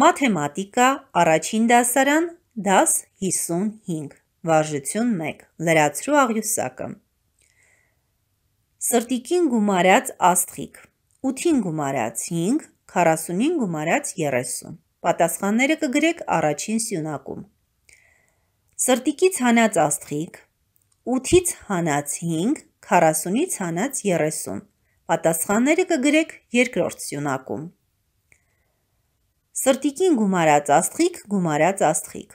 մաթեմատիկա առաջին դասարան դաս 55 վարժություն 1 լրացրու աղյուսակը Սրտիկին գումարած աստղիկ 8-ին գումարած 5 45 գումարած 30 Պատասխանները կգրեք առաջին սյունակում։ Սրտիկից հանած աստղիկ 8-ից հանած 5, 40-ից հանած 30։ Պատասխանները կգրեք երկրորդ սյունակում։ Սրտիկին գումարած աստղիկ, գումարած աստղիկ։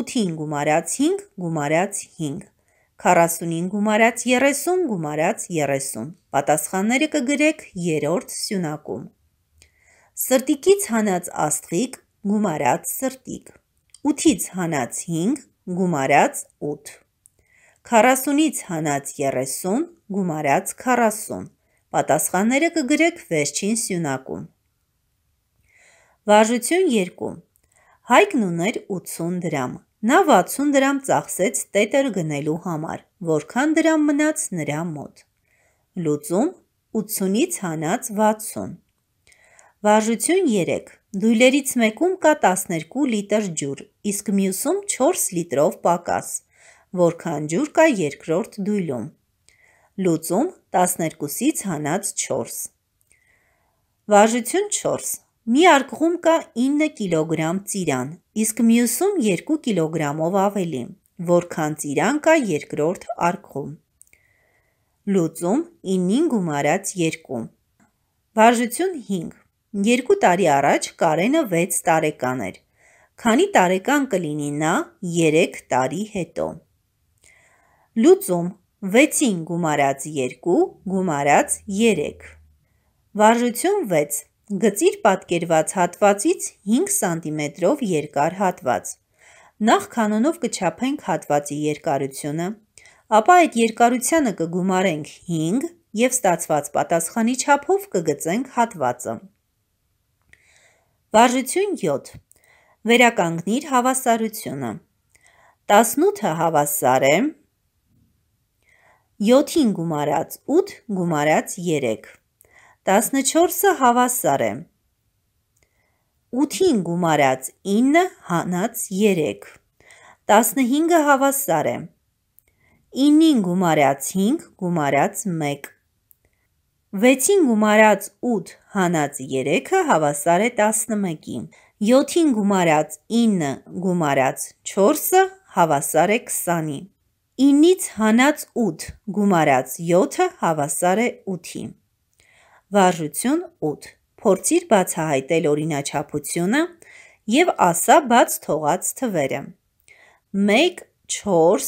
8-ին գումարած 5, գումարած 5։ 45 գումարած 30 գումարած 30։ Պատասխանները կգրեք երրորդ սյունակում։ Սրտիկից հանած աստղիկ, գումարած սրտիկ։ 8-ից հանած 5, գումարած 8։ 40-ից հանած 30, գումարած 40։ Պատասխանները կգրեք վերջին սյունակում։ Վարժություն 2. Հայկն ուներ 80 դրամ։ Նա 60 դրամ ծախսեց տետր գնելու համար, որքան դրամ մնաց նրա մոտ։ Լուծում 80-ից հանած 60։ Վարժություն 3. Դույլերից մեկում կա 12 լիտր ջուր, իսկ մյուսում 4 լիտրով պակաս, որքան ջուր կա երկրորդ դույլում։ Լուծում 12-ից հանած 4։ Վարժություն 4. Մի արկղում կա 9 կիլոգրամ ծիրան, իսկ մյուսում 2 կիլոգրամով ավելի, որքան ծիրան կա երկրորդ արկղում։ Լուծում 9-ին գումարած 2։ Վարժություն 5։ Երկու տարի առաջ Կարենը 6 տարեկան էր։ Քանի տարեկան կլինի նա 3 տարի հետո։ Լուծում 6-ին գումարած 2 գումարած 3։ Վարժություն 6 Գծիր պատկերված հատվածից 5 սանտիմետրով երկար հատված։ Նախ կանոնով կչափենք հատվածի երկարությունը, ապա այդ երկարությանը կգումարենք 5 և ստացված պատասխանի չափով կգծենք հատվածը։ Վարժություն 7։ Վերականգնիր հավասարությունը։ 18-ը հավասար է, 7-ին գումարած 8 գումարած 3։ 14-ը հավասար է։ 8-ին գումարած 9 հանած 3։ 15-ը հավասար է։ 9-ին գումարած 5 գումարած 1։ 6-ին գումարած 8 հանած 3-ը հավասար է 11-ին։ 7-ին գումարած 9 գումարած 4-ը հավասար է 20-ի։ 9-ից հանած 8 գումարած 7-ը հավասար է 8-ի։ Վարժություն 8. Փորձիր բացահայտել օրինաչափությունը եւ ասա բաց թողած թվերը։ 1, 4,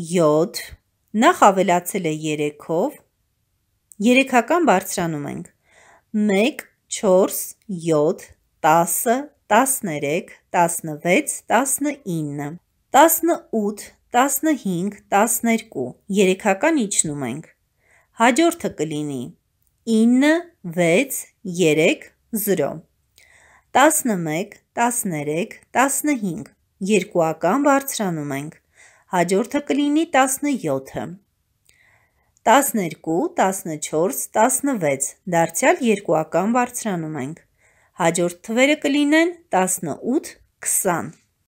7 նախ ավելացել է 3-ով, 3-ական բարձրանում ենք։ 1, 4, 7, 10, 13, 16, 19, 18, 15, 12, 3-ական իջնում ենք։ Հաջորդը կլինի 1, 9-6-3-0 11-13-15 երկուական բարձրանում ենք, հաջորդը կլինի 17-ը, 12-14-16 դարձյալ երկուական բարձրանում ենք, հաջորդ թվերը կլինեն 18-20